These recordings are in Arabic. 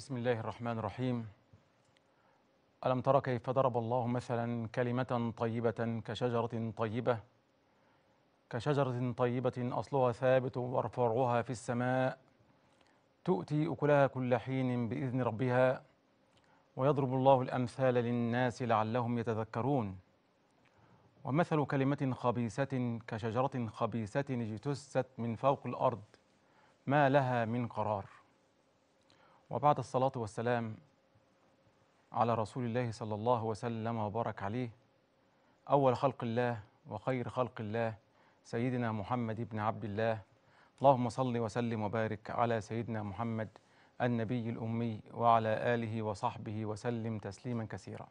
بسم الله الرحمن الرحيم ألم تر كيف ضرب الله مثلا كلمة طيبة كشجرة طيبة كشجرة طيبة أصلها ثابت وفرعها في السماء تؤتي أكلها كل حين بإذن ربها ويضرب الله الأمثال للناس لعلهم يتذكرون ومثل كلمة خبيثة كشجرة خبيثة اجتست من فوق الأرض ما لها من قرار وبعد الصلاة والسلام على رسول الله صلى الله وسلم وبارك عليه أول خلق الله وخير خلق الله سيدنا محمد بن عبد الله اللهم صل وسلم وبارك على سيدنا محمد النبي الأمي وعلى آله وصحبه وسلم تسليما كثيرا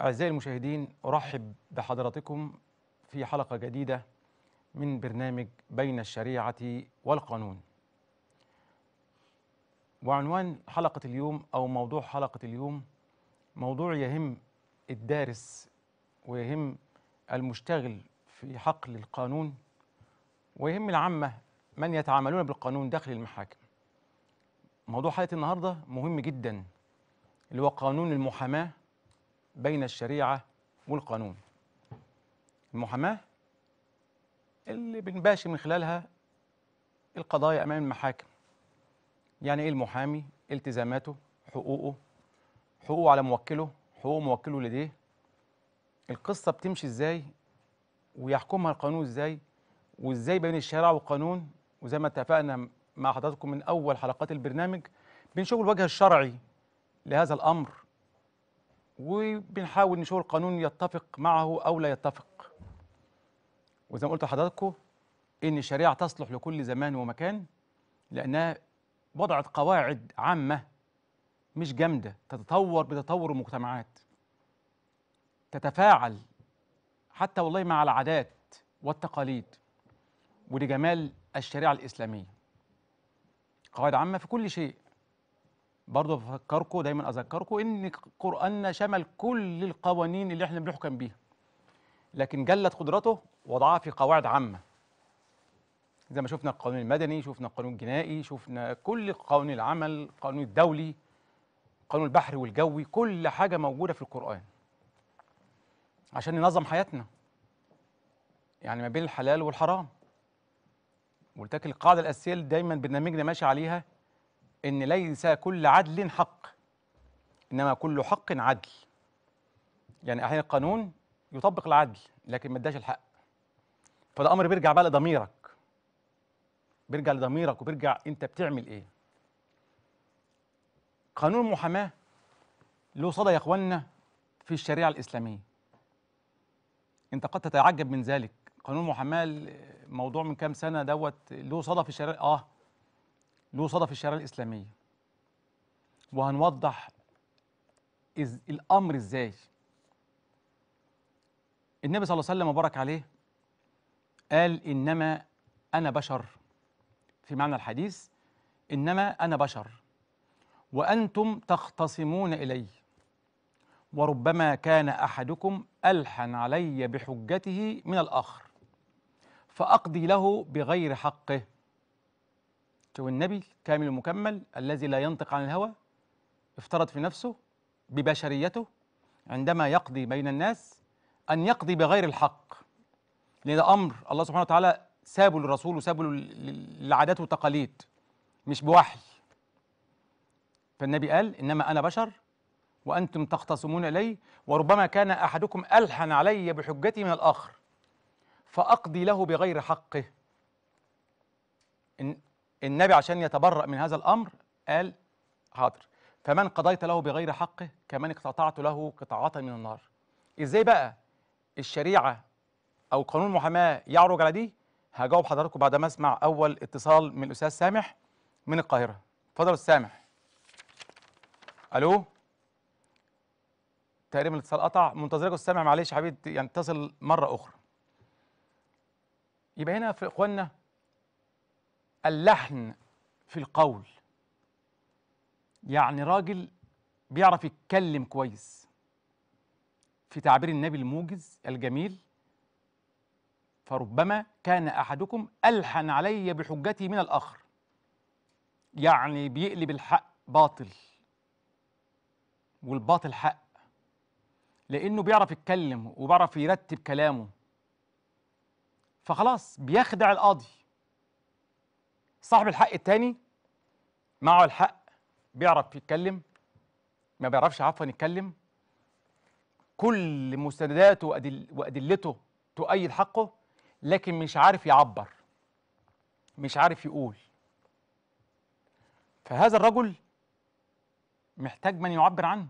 أعزائي المشاهدين أرحب بحضراتكم في حلقة جديدة من برنامج بين الشريعة والقانون وعنوان حلقة اليوم أو موضوع حلقة اليوم موضوع يهم الدارس ويهم المشتغل في حقل القانون ويهم العامة من يتعاملون بالقانون داخل المحاكم موضوع حلقة النهاردة مهم جدا اللي هو قانون المحاماة بين الشريعة والقانون المحاماة اللي بنباشر من خلالها القضايا أمام المحاكم يعني ايه المحامي التزاماته حقوقه حقوقه على موكله حقوق موكله لديه القصه بتمشي ازاي ويحكمها القانون ازاي وازاي بين الشارع والقانون وزي ما اتفقنا مع حضراتكم من اول حلقات البرنامج بنشوف الوجه الشرعي لهذا الامر وبنحاول نشوف القانون يتفق معه او لا يتفق وزي ما قلت لحضراتكم ان الشريعه تصلح لكل زمان ومكان لانها وضعت قواعد عامة مش جامدة تتطور بتطور المجتمعات تتفاعل حتى والله مع العادات والتقاليد ولجمال الشريعة الإسلامية قواعد عامة في كل شيء برضه بفكركم دايما أذكركم إن قرآننا شمل كل القوانين اللي إحنا بنحكم بيها لكن جلت قدرته وضعها في قواعد عامة زي ما شفنا القانون المدني شفنا القانون الجنائي شفنا كل قانون العمل القانون الدولي القانون البحري والجوي كل حاجة موجودة في القرآن عشان ننظم حياتنا يعني ما بين الحلال والحرام ولتكن القاعدة الأساسية اللي دايما برنامجنا ماشي عليها إن ليس كل عدل حق إنما كل حق عدل يعني أحيانا القانون يطبق العدل لكن ما اداش الحق فده أمر بيرجع بقى لضميرك بيرجع لضميرك وبيرجع انت بتعمل ايه قانون المحاماه له صدى يا اخوانا في الشريعه الاسلاميه انت قد تتعجب من ذلك قانون المحاماه موضوع من كام سنه دوت له صدى في الشريعه اه له صدى في الشريعه الاسلاميه وهنوضح إز... الامر ازاي النبي صلى الله عليه وسلم وبارك عليه قال انما انا بشر في معنى الحديث إنما أنا بشر وأنتم تختصمون إلي وربما كان أحدكم ألحن علي بحجته من الآخر فأقضي له بغير حقه شو النبي كامل المكمل الذي لا ينطق عن الهوى افترض في نفسه ببشريته عندما يقضي بين الناس أن يقضي بغير الحق لأن أمر الله سبحانه وتعالى سابوا للرسول وسابوا للعادات والتقاليد مش بوحي فالنبي قال انما انا بشر وانتم تختصمون الي وربما كان احدكم الحن علي بحجتي من الاخر فاقضي له بغير حقه النبي عشان يتبرأ من هذا الامر قال حاضر فمن قضيت له بغير حقه كمن اقتطعت له قطعة من النار ازاي بقى الشريعة او قانون المحاماة يعرج على دي هجاوب حضراتكم بعد ما اسمع اول اتصال من الاستاذ سامح من القاهره اتفضل استاذ سامح الو تقريبا الاتصال قطع منتظرك استاذ سامح معلش حبيبي يعني اتصل مره اخرى يبقى هنا في اخواننا اللحن في القول يعني راجل بيعرف يتكلم كويس في تعبير النبي الموجز الجميل فربما كان أحدكم ألحن علي بحجتي من الآخر يعني بيقلب الحق باطل والباطل حق لأنه بيعرف يتكلم وبيعرف يرتب كلامه فخلاص بيخدع القاضي صاحب الحق التاني معه الحق بيعرف يتكلم ما بيعرفش عفوا يتكلم كل مستنداته وأدلته تؤيد حقه لكن مش عارف يعبر مش عارف يقول فهذا الرجل محتاج من يعبر عنه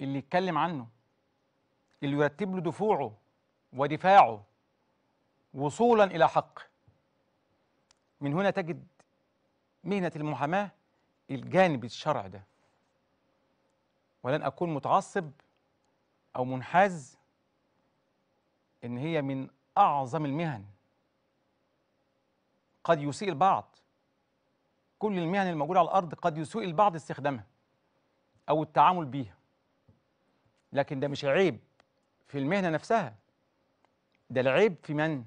اللي يتكلم عنه اللي يرتب له دفوعه ودفاعه وصولا الى حق من هنا تجد مهنه المحاماه الجانب الشرع ده ولن اكون متعصب او منحاز ان هي من أعظم المهن قد يسيء البعض كل المهن الموجودة على الأرض قد يسوء البعض استخدامها أو التعامل بيها لكن ده مش عيب في المهنة نفسها ده العيب في من؟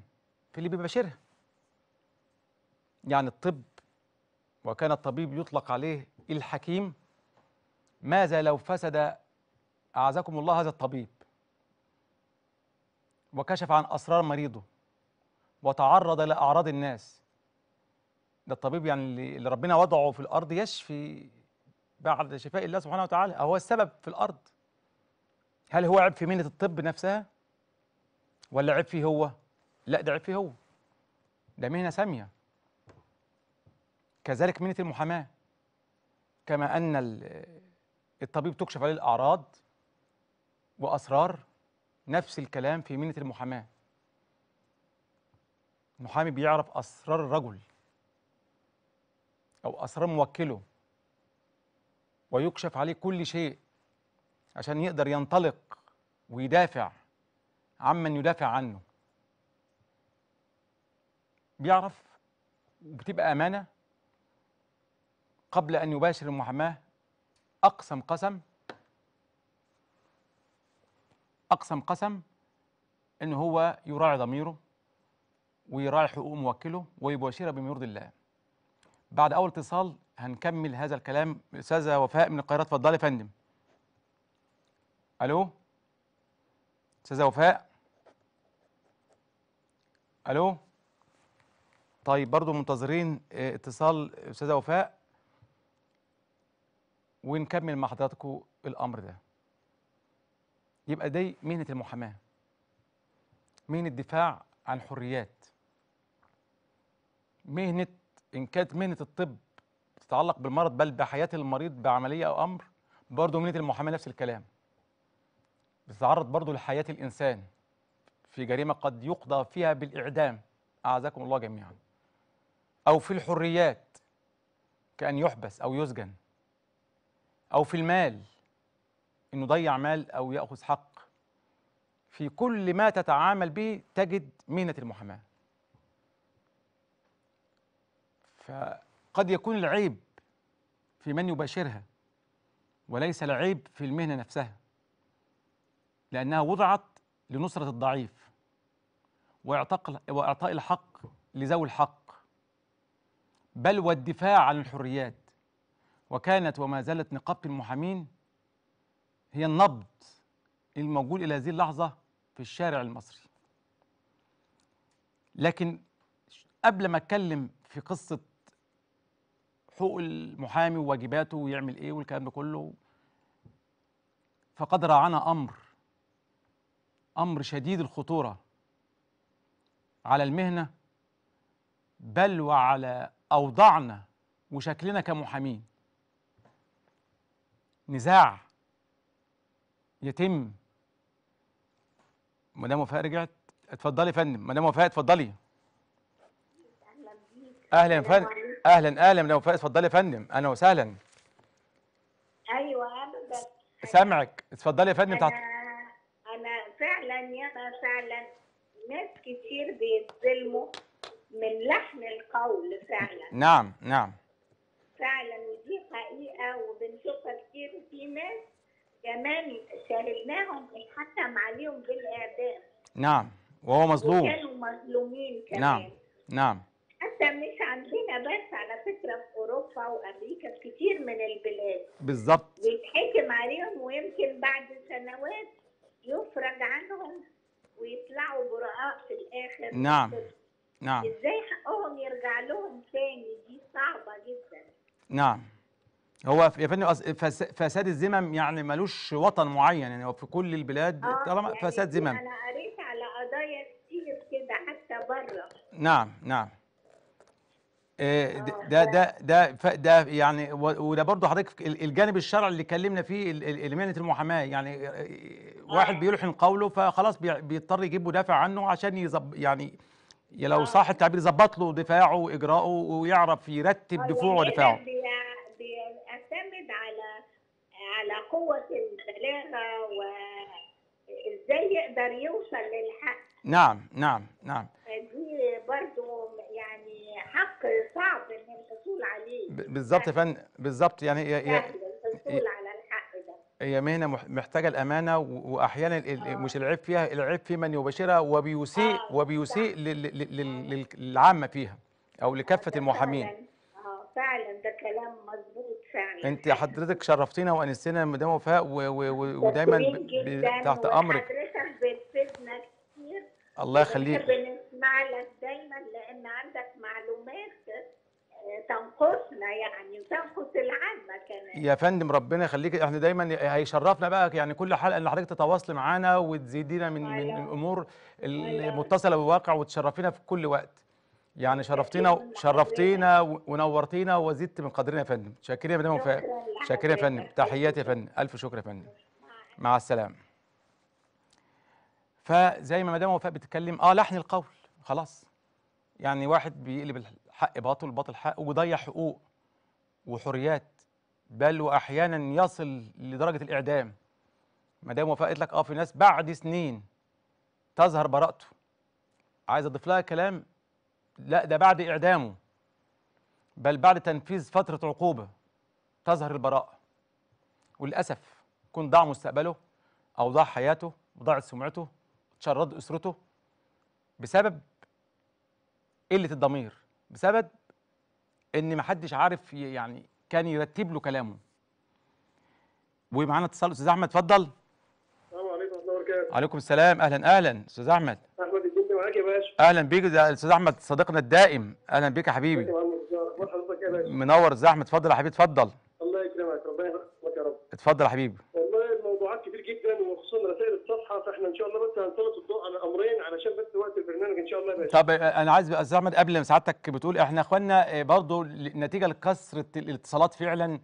في اللي بيباشرها يعني الطب وكان الطبيب يطلق عليه الحكيم ماذا لو فسد أعزكم الله هذا الطبيب وكشف عن أسرار مريضه وتعرض لأعراض الناس ده الطبيب يعني اللي ربنا وضعه في الأرض يشفي بعد شفاء الله سبحانه وتعالى هو السبب في الأرض هل هو عيب في مهنة الطب نفسها ولا عيب فيه هو لا ده عيب فيه هو ده مهنة سامية كذلك مهنة المحاماة كما أن الطبيب تكشف عليه الأعراض وأسرار نفس الكلام في مهنة المحاماة المحامي بيعرف أسرار الرجل أو أسرار موكله ويكشف عليه كل شيء عشان يقدر ينطلق ويدافع عمن يدافع عنه بيعرف وبتبقى أمانة قبل أن يباشر المحاماة أقسم قسم أقسم قسم أن هو يراعي ضميره ويراعي حقوق موكله ويباشر بما يرضي الله بعد أول اتصال هنكمل هذا الكلام أستاذة وفاء من القاهرة اتفضلي يا فندم ألو أستاذة وفاء ألو طيب برضو منتظرين آه، اتصال أستاذة وفاء ونكمل مع حضراتكم الأمر ده يبقى دي مهنة المحاماة مهنة الدفاع عن حريات مهنة إن كانت مهنة الطب تتعلق بالمرض بل بحياة المريض بعملية أو أمر برضه مهنة المحاماة نفس الكلام بتتعرض برضه لحياة الإنسان في جريمة قد يقضى فيها بالإعدام أعزكم الله جميعا أو في الحريات كأن يحبس أو يسجن أو في المال انه ضيع مال او ياخذ حق في كل ما تتعامل به تجد مهنه المحاماه فقد يكون العيب في من يباشرها وليس العيب في المهنه نفسها لانها وضعت لنصره الضعيف واعطاء الحق لذوي الحق بل والدفاع عن الحريات وكانت وما زالت نقابه المحامين هي النبض الموجود إلى هذه اللحظة في الشارع المصري لكن قبل ما أتكلم في قصة حقوق المحامي وواجباته ويعمل إيه والكلام ده كله فقد راعنا أمر أمر شديد الخطورة على المهنة بل وعلى أوضاعنا وشكلنا كمحامين نزاع يتم مدام وفاء رجعت اتفضلي يا فندم مدام وفاء اتفضلي اهلا بيك يا فندم اهلا اهلا مدام وفاء اتفضلي يا فندم اهلا وسهلا ايوه انا سامعك اتفضلي يا فندم أنا... انا فعلا يا فعلا ناس كتير بيتظلموا من لحن القول فعلا نعم نعم فعلا ودي حقيقه وبنشوفها كتير في ناس كمان سهلناهم نتحكم عليهم بالاعدام نعم وهو مظلوم وكانوا مظلومين كمان نعم نعم حتى مش عندنا بس على فكره في اوروبا وامريكا في كتير من البلاد بالظبط بيتحكم عليهم ويمكن بعد سنوات يفرج عنهم ويطلعوا براء في الاخر نعم نعم ازاي حقهم يرجع لهم تاني دي صعبه جدا نعم هو يا فندم فساد الذمم يعني ملوش وطن معين يعني هو في كل البلاد آه طالما يعني فساد ذمم إيه؟ انا قريت على قضايا كتير كده حتى بره نعم نعم آه، آه، ده, ده ده ده ده يعني وده برضه حضرتك الجانب الشرعي اللي اتكلمنا فيه مهنه المحاماه يعني آه، واحد بيلحن قوله فخلاص بيضطر يجيب مدافع عنه عشان يظبط يعني لو صح التعبير يظبط له دفاعه واجراءه ويعرف يرتب دفوعه يعني ودفاعه بيعتمد على على قوة البلاغة وازاي يقدر يوصل للحق نعم نعم نعم دي برضو يعني حق صعب ان الحصول عليه بالظبط يا فندم بالظبط يعني ي... يعني الحصول على الحق ده هي مهنة محتاجة الأمانة وأحيانا آه. مش العيب فيها العيب في من يباشرها وبيسيء آه، وبيسيء آه. للعامة فيها أو لكافة المحامين آه فعلا ده كلام مظبوط يعني انت حضرتك شرفتينا وانستينا مدام وفاء ودايما تحت امرك حضرتك بتفيدنا كتير الله يخليك بنسمع لك دايما لان عندك معلومات آه، تنقصنا يعني وتنقص العامه كمان يا فندم ربنا يخليك احنا دايما هيشرفنا بقى يعني كل حلقه ان حضرتك تتواصلي معانا وتزيدينا من من الامور المتصله بالواقع وتشرفينا في كل وقت يعني شرفتينا شرفتينا ونورتينا وزدت من قدرنا يا فندم شاكرين يا مدام وفاء شاكرين يا فندم تحياتي يا فندم الف شكر يا فندم مع السلامه فزي ما مدام وفاء بتتكلم اه لحن القول خلاص يعني واحد بيقلب الحق باطل باطل حق وبيضيع حقوق وحريات بل واحيانا يصل لدرجه الاعدام مدام وفاء قالت لك اه في ناس بعد سنين تظهر براءته عايز اضيف لها كلام لا ده بعد إعدامه بل بعد تنفيذ فترة عقوبة تظهر البراءة وللأسف يكون ضاع مستقبله أو ضاع حياته وضاعت سمعته تشرد أسرته بسبب قلة الضمير بسبب إن محدش عارف يعني كان يرتب له كلامه ومعانا اتصال أستاذ أحمد اتفضل السلام عليكم ورحمة الله وبركاته عليكم السلام أهلا أهلا أستاذ أحمد باشا اهلا بيك يا استاذ احمد صديقنا الدائم اهلا بيك يا حبيبي منور ازي احمد اتفضل يا حبيبي اتفضل الله يكرمك ربنا يحفظك يا رب اتفضل يا حبيبي والله الموضوعات كتير جدا وخصوصا رسائل الصفحه فاحنا ان شاء الله بس هنسلط الضوء على امرين علشان بس وقت البرنامج ان شاء الله يا باشا طب انا عايز استاذ احمد قبل ما سعادتك بتقول احنا اخواننا آه، برضو نتيجه لكثره الاتصالات فعلا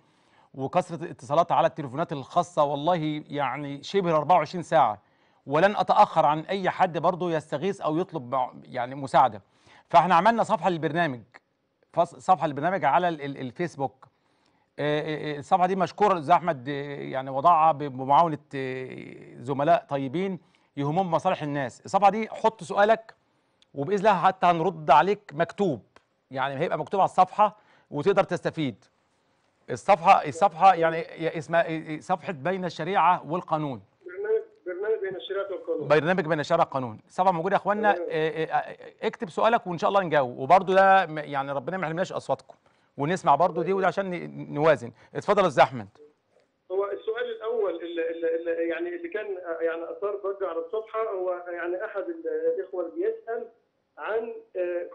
وكثره الاتصالات على التليفونات الخاصه والله يعني شبه 24 ساعه ولن اتاخر عن اي حد برضه يستغيث او يطلب يعني مساعده فاحنا عملنا صفحه للبرنامج صفحه للبرنامج على الفيسبوك آه، آه، آه، الصفحه دي مشكور زي احمد يعني وضعها بمعاونه زملاء طيبين يهمهم مصالح الناس الصفحه دي حط سؤالك وباذن الله حتى هنرد عليك مكتوب يعني هيبقى مكتوب على الصفحه وتقدر تستفيد الصفحه الصفحه يعني اسمها صفحه بين الشريعه والقانون بين الشراء والقانون برنامج بين الشراء والقانون صعبه موجود يا اخوانا آه، آه، آه، اكتب سؤالك وان شاء الله نجاوب وبرده ده يعني ربنا ما يحرمناش اصواتكم ونسمع برده دي وده عشان نوازن اتفضل استاذ احمد هو السؤال الاول اللي, اللي يعني اللي كان يعني اثار ضجه على الصفحه هو يعني احد الاخوه اللي بيسال عن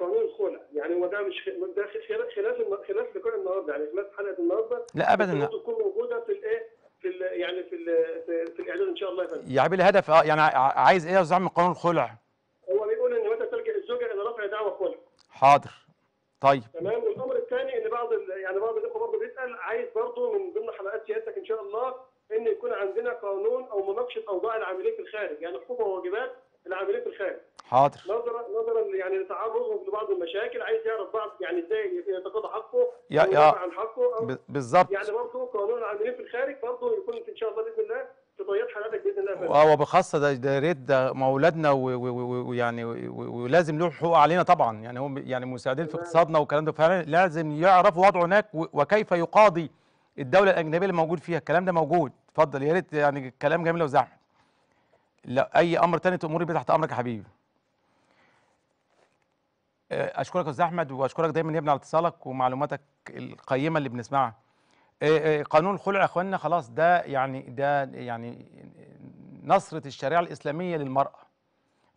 قانون الخلع يعني هو ده مش ده خلاف خلاف لقاء النهارده يعني خلاف حلقه النهارده لا ابدا لا تكون موجوده في الايه في ال يعني في ال في الاعداد ان شاء الله يا فندم يعني الهدف اه يعني عايز ايه يا استاذ قانون الخلع؟ هو بيقول ان متى تلجا الزوجه الى رفع دعوى خلع حاضر طيب تمام والامر الثاني ان بعض يعني بعض الاخوه برضه بيسال عايز برضه من ضمن حلقات سيادتك ان شاء الله ان يكون عندنا قانون او مناقشه اوضاع العاملين في الخارج يعني حقوق وواجبات العاملين في الخارج حاضر نظرا نظرا يعني لتعرضهم لبعض المشاكل عايز يعرف بعض يعني ازاي يتقاضى حقه يا يا عن حقه بالظبط يعني اه وبخاصه ده ده يا ريت ده ما اولادنا ويعني ولازم له حقوق علينا طبعا يعني هم يعني مساعدين في اقتصادنا والكلام ده فعلا لازم يعرفوا وضعه هناك وكيف يقاضي الدوله الاجنبيه اللي موجود فيها الكلام ده موجود اتفضل يا ريت يعني الكلام جميل لو زحمه لا اي امر تاني تامري بيه تحت امرك يا حبيبي آه، اشكرك يا استاذ احمد واشكرك دايما يا ابني على اتصالك ومعلوماتك القيمه اللي بنسمعها آه، آه، قانون الخلع يا اخواننا خلاص ده يعني ده يعني نصرة الشريعة الإسلامية للمرأة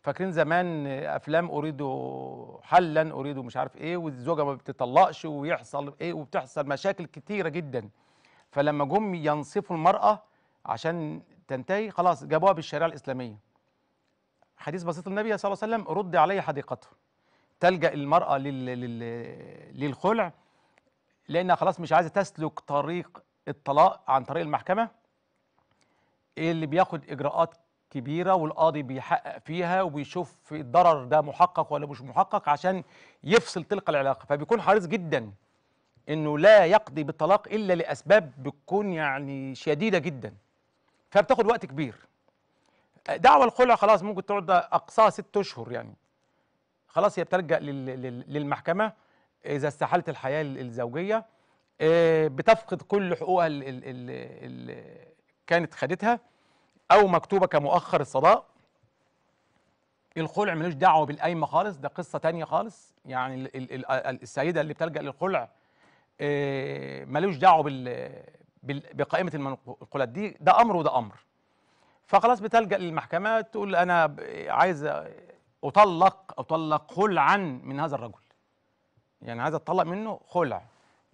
فاكرين زمان افلام أريده حلا أريده مش عارف ايه والزوجه ما بتطلقش ويحصل ايه وبتحصل مشاكل كتيره جدا فلما جم ينصفوا المراه عشان تنتهي خلاص جابوها بالشريعه الاسلاميه حديث بسيط النبي صلى الله عليه وسلم رد علي حديقته تلجا المراه لل... لل... للخلع لانها خلاص مش عايزه تسلك طريق الطلاق عن طريق المحكمه ايه اللي بياخد اجراءات كبيره والقاضي بيحقق فيها وبيشوف الضرر ده محقق ولا مش محقق عشان يفصل تلك العلاقه فبيكون حريص جدا انه لا يقضي بالطلاق الا لاسباب بتكون يعني شديده جدا فبتاخد وقت كبير دعوه الخلع خلاص ممكن تقعد اقصاها ست اشهر يعني خلاص هي بتلجا للمحكمه اذا استحالت الحياه الزوجيه آه، بتفقد كل حقوقها كانت خدتها او مكتوبه كمؤخر الصداء الخلع ملوش دعوه بالقايمه خالص ده قصه تانية خالص يعني الـ الـ الـ السيده اللي بتلجا للخلع آه، ملوش دعوه بال بقائمه المنقولات دي ده امر وده امر فخلاص بتلجا للمحكمه تقول انا عايز اطلق اطلق خلعا من هذا الرجل يعني عايز اطلق منه خلع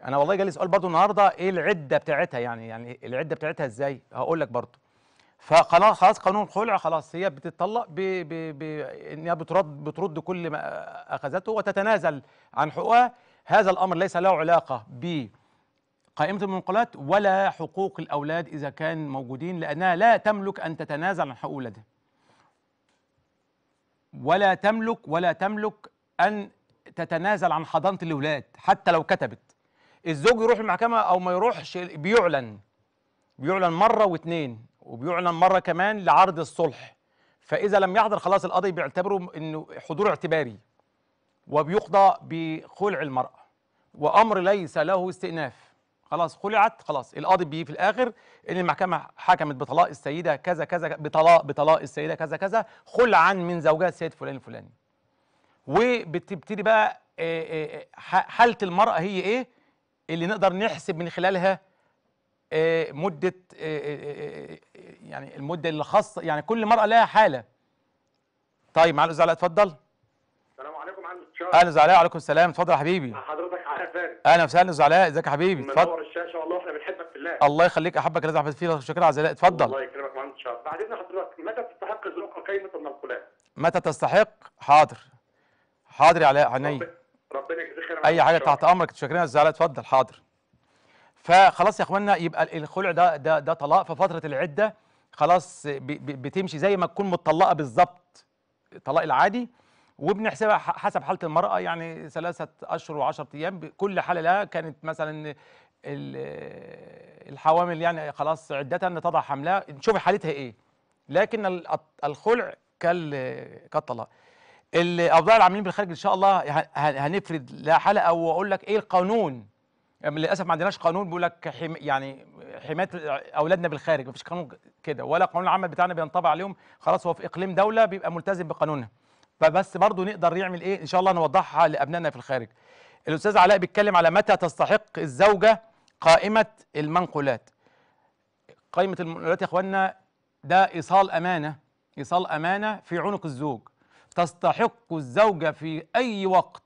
انا والله جالي سؤال برضو النهارده ايه العده بتاعتها يعني يعني العده بتاعتها ازاي هقول لك برضو فخلاص خلاص قانون خلع خلاص هي بتتطلق ب ب ب انها بترد بترد كل ما اخذته وتتنازل عن حقوقها هذا الامر ليس له علاقه ب قائمة المنقلات ولا حقوق الأولاد إذا كان موجودين لأنها لا تملك أن تتنازل عن حقوق أولادها ولا تملك ولا تملك أن تتنازل عن حضانة الأولاد حتى لو كتبت الزوج يروح المحكمه او ما يروحش بيعلن بيعلن مره واثنين وبيعلن مره كمان لعرض الصلح فاذا لم يحضر خلاص القاضي بيعتبره انه حضور اعتباري وبيقضى بخلع المراه وامر ليس له استئناف خلاص خلعت خلاص القاضي بيه في الاخر ان المحكمه حكمت بطلاق السيده كذا كذا بطلاق بطلاق السيده كذا كذا خلعا من زوجها السيد فلان الفلاني وبتبتدي بقى آه، آه، آه، حاله المراه هي ايه اللي نقدر نحسب من خلالها آه، مده آه، آه، يعني المده الخاصة يعني كل مرأة لها حاله طيب معالي الاستاذ علاء اتفضل السلام عليكم معالي الاستاذ اهلا استاذ علاء وعليكم السلام اتفضل يا حبيبي حضرتك علاء فارس اهلا وسهلا استاذ علاء ازيك يا حبيبي اتفضل منور الشاشه والله احنا بنحبك في الله الله يخليك احبك لازم احبك فيك شكرا على علاء اتفضل الله يكرمك معالي الاستاذ بعدين حضرتك متى تستحق زرقه قيمه النقلات متى تستحق حاضر حاضر يا علاء عينيا ربنا يجزيك خير اي حاجه تحت امرك تشكرنا الزعلاء اتفضل حاضر فخلاص يا اخوانا يبقى الخلع ده ده ده طلاق ففتره العده خلاص بتمشي زي ما تكون متطلقه بالظبط الطلاق العادي وبنحسبها حسب حاله المراه يعني ثلاثه اشهر و10 ايام كل حاله لها كانت مثلا الحوامل يعني خلاص عدتها تضع حملها نشوف حالتها ايه لكن الخلع كالطلاق الاوضاع العاملين بالخارج ان شاء الله هنفرد لها حلقه واقول لك ايه القانون يعني للاسف ما عندناش قانون بيقول لك حم... يعني حمايه اولادنا بالخارج ما فيش قانون كده ولا قانون العمل بتاعنا بينطبق عليهم خلاص هو في اقليم دوله بيبقى ملتزم بقانونها فبس برضه نقدر نعمل ايه ان شاء الله نوضحها لابنائنا في الخارج الاستاذ علاء بيتكلم على متى تستحق الزوجه قائمه المنقولات قائمه المنقولات يا اخوانا ده ايصال امانه ايصال امانه في عنق الزوج تستحق الزوجة في أي وقت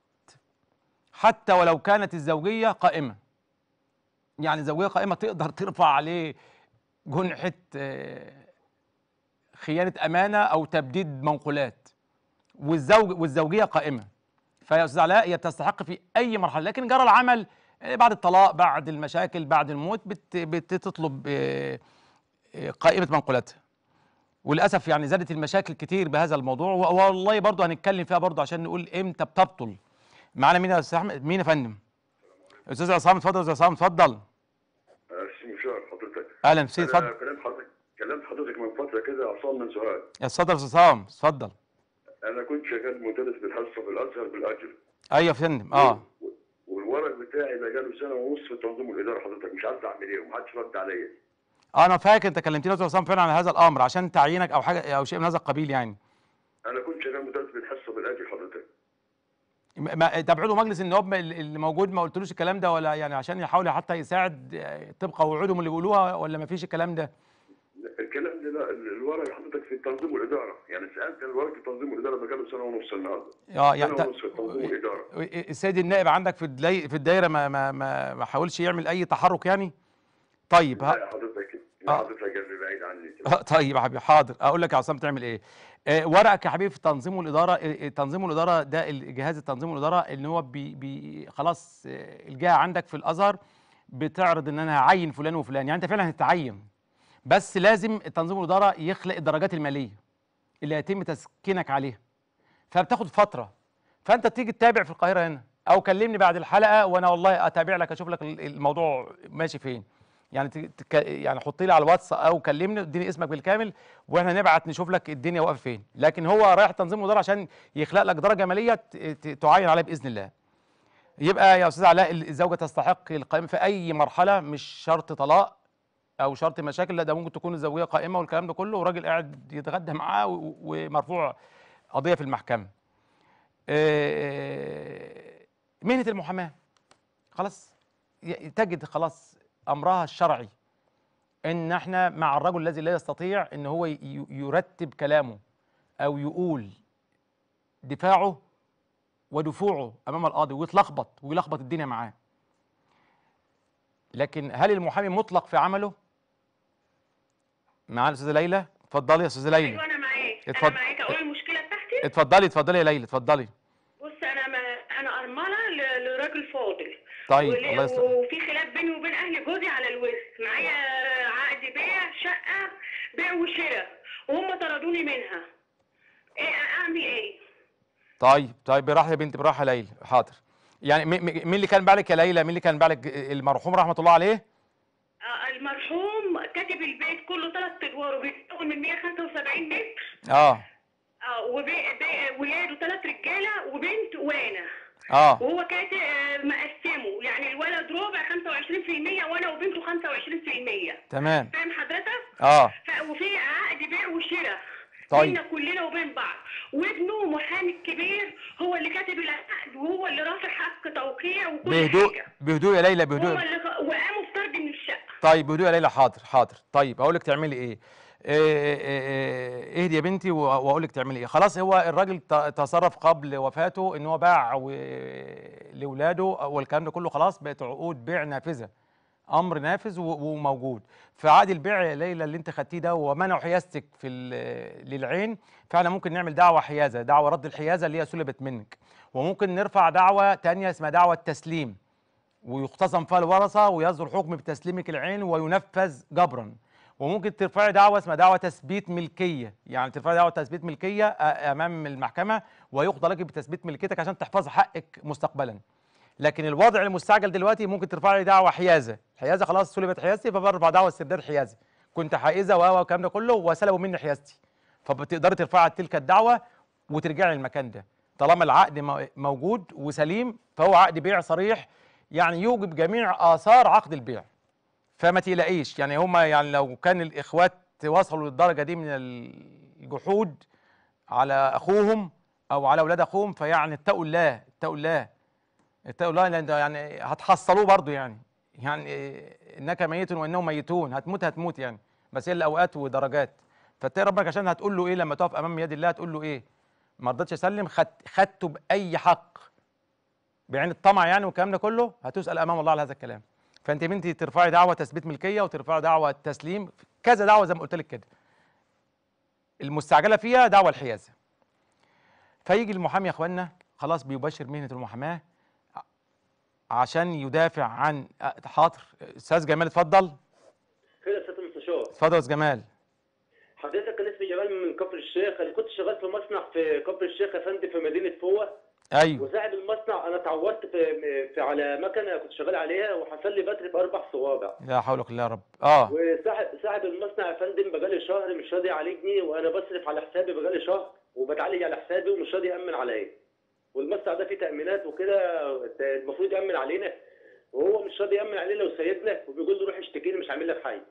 حتى ولو كانت الزوجية قائمة يعني الزوجية قائمة تقدر ترفع عليه جنحة آه، خيانة أمانة أو تبديد منقولات والزوج والزوجية قائمة فيا أستاذ علاء هي تستحق في أي مرحلة لكن جرى العمل آه، بعد الطلاق بعد المشاكل بعد الموت بتطلب آه، قائمة منقولاتها وللاسف يعني زادت المشاكل كتير بهذا الموضوع والله برضه هنتكلم فيها برضه عشان نقول امتى بتبطل معانا مين يا استاذ احمد مين يا فندم استاذ عصام اتفضل استاذ عصام اتفضل اهلا بسيد اتفضل كلام حضرتك كلمت حضرتك من فتره كده عصام من سؤال اتفضل استاذ عصام اتفضل انا كنت شغال مدرس بالحصه في الازهر بالاجر ايوه يا فندم اه والورق بتاعي ده جاله سنه ونص في تنظيم الاداره حضرتك مش عارف اعمل ايه ومحدش رد عليا آه، انا فاكر انت كلمتني استاذ حسام فعلا على هذا الامر عشان تعيينك او حاجه او شيء من هذا القبيل يعني انا كنت انا مدرس بالحصه من حضرتك ما تبعدوا مجلس النواب اللي موجود ما قلتلوش الكلام ده ولا يعني عشان يحاول حتى يساعد آه، طبق وعودهم اللي بيقولوها ولا ما فيش الكلام ده؟ الكلام ده لا الورق حضرتك في التنظيم والاداره يعني سالت الورق في التنظيم والاداره بقاله سنه ونص النهارده اه يعني سنه ونص في التنظيم والاداره السيد النائب عندك في في الدايره ما ما ما حاولش يعمل اي تحرك يعني؟ طيب لا يا حضرتك آه. بعيد عني اه طيب يا حبيبي حاضر اقول لك يا عصام تعمل ايه آه، ورقك يا حبيبي في تنظيم الاداره آه، تنظيم الاداره ده جهاز التنظيم الاداره ان هو بي بي خلاص الجهه عندك في الازهر بتعرض ان انا هعين فلان وفلان يعني انت فعلا هتتعين بس لازم التنظيم الاداره يخلق الدرجات الماليه اللي هيتم تسكينك عليها فبتاخد فتره فانت تيجي تتابع في القاهره هنا او كلمني بعد الحلقه وانا والله اتابع لك اشوف لك الموضوع ماشي فين يعني تك... يعني حط لي على الواتس او كلمني اديني اسمك بالكامل واحنا نبعت نشوف لك الدنيا واقفه فين لكن هو رايح تنظيم مدار عشان يخلق لك درجه ماليه ت... ت... تعين عليها باذن الله يبقى يا استاذ علاء الزوجه تستحق القائمه في اي مرحله مش شرط طلاق او شرط مشاكل لا ده ممكن تكون الزوجيه قائمه والكلام ده كله وراجل قاعد يتغدى معاه و... ومرفوع قضيه في المحكمه مهنه المحاماه خلاص تجد خلاص امرها الشرعي ان احنا مع الرجل الذي لا يستطيع ان هو يرتب كلامه او يقول دفاعه ودفوعه امام القاضي ويتلخبط ويلخبط الدنيا معاه لكن هل المحامي مطلق في عمله معانا استاذه ليلى اتفضلي يا استاذه ليلى ايوه انا معاك اتفضل. انا معاك اقول المشكله بتاعتي اتفضلي اتفضلي يا ليلى اتفضلي بص انا ما انا ارمله لراجل فاضل طيب الله يسلمك بيع وشراء وهم طردوني منها إيه، اعمل ايه طيب طيب براحه يا بنتي براحه يا ليلى حاضر يعني مين اللي كان بعلك يا ليلى مين اللي كان بعلك المرحوم رحمه الله عليه آه، المرحوم كاتب البيت كله ثلاث ادوار وبيتنقل من 175 متر اه اه وولاده ثلاث رجاله وبنت وانا اه وهو كاتب آه، مقسمه يعني الولد ربع 25% وانا وبنته 25% تمام فاهم حضرتك؟ اه طيب. بيننا كلنا وبين بعض وابنه محامي الكبير هو اللي كاتب العقد وهو اللي رافع حق توقيع وكل بهدوء حاجه بهدوء يا ليلى بهدوء هو اللي وقاموا بطرد من الشقه طيب بهدوء يا ليلى حاضر حاضر طيب اقول لك تعملي ايه, إيه،, إيه،, إيه، اهدي يا بنتي واقول لك تعملي ايه خلاص هو الراجل تصرف قبل وفاته ان هو باع لاولاده والكلام ده كله خلاص بقت عقود بيع نافذه امر نافذ وموجود في عقد البيع يا ليلى اللي انت خدتيه ده ومنع حيازتك في للعين فعلا ممكن نعمل دعوه حيازه دعوه رد الحيازه اللي هي سلبت منك وممكن نرفع دعوه ثانيه اسمها دعوه التسليم ويختصم فيها الورثه ويصدر حكم بتسليمك العين وينفذ جبرا وممكن ترفعي دعوه اسمها دعوه تثبيت ملكيه يعني ترفعي دعوه تثبيت ملكيه امام المحكمه ويقضى لك بتثبيت ملكيتك عشان تحفظي حقك مستقبلا لكن الوضع المستعجل دلوقتي ممكن ترفع لي دعوه حيازه حيازه خلاص سلبت حيازتي فبرفع دعوه استرداد حيازه كنت حائزه و والكلام ده كله وسلبوا مني حيازتي فبتقدري ترفعي تلك الدعوه وترجعي للمكان ده طالما العقد موجود وسليم فهو عقد بيع صريح يعني يوجب جميع اثار عقد البيع فما تقلقيش يعني هما يعني لو كان الاخوات وصلوا للدرجه دي من الجحود على اخوهم او على اولاد اخوهم فيعني اتقوا الله اتقوا الله لا يعني هتحصلوه برضه يعني يعني انك ميت وانهم ميتون هتموت هتموت يعني بس هي الاوقات ودرجات فتقي ربك عشان هتقول له ايه لما تقف امام يد الله هتقول له ايه ما رضيتش اسلم خد خدته باي حق بعين الطمع يعني والكلام ده كله هتسال امام الله على هذا الكلام فانت بنتي ترفعي دعوه تثبيت ملكيه وترفعي دعوه تسليم كذا دعوه زي ما قلت لك كده المستعجله فيها دعوه الحيازه فيجي المحامي يا اخوانا خلاص بيبشر مهنه المحاماه عشان يدافع عن حاضر استاذ جمال اتفضل خير يا استاذ المستشار اتفضل يا جمال حضرتك انا اسمي جمال من كفر الشيخ انا كنت شغال في مصنع في كفر الشيخ يا فندم في مدينه فوه ايوه وساعد المصنع انا اتعودت في, في على مكنه كنت شغال عليها وحصل لي بتر في اربع صوابع لا حول ولا قوه الا يا رب اه وساعد المصنع يا فندم بقالي شهر مش راضي يعالجني وانا بصرف على حسابي بقالي شهر وبتعالج على حسابي ومش راضي يامن عليا والمصنع ده فيه تامينات وكده المفروض يامن علينا وهو مش راضي يامن علينا وسايبنا وبيقول له روح اشتكي لي مش هعمل لك حاجه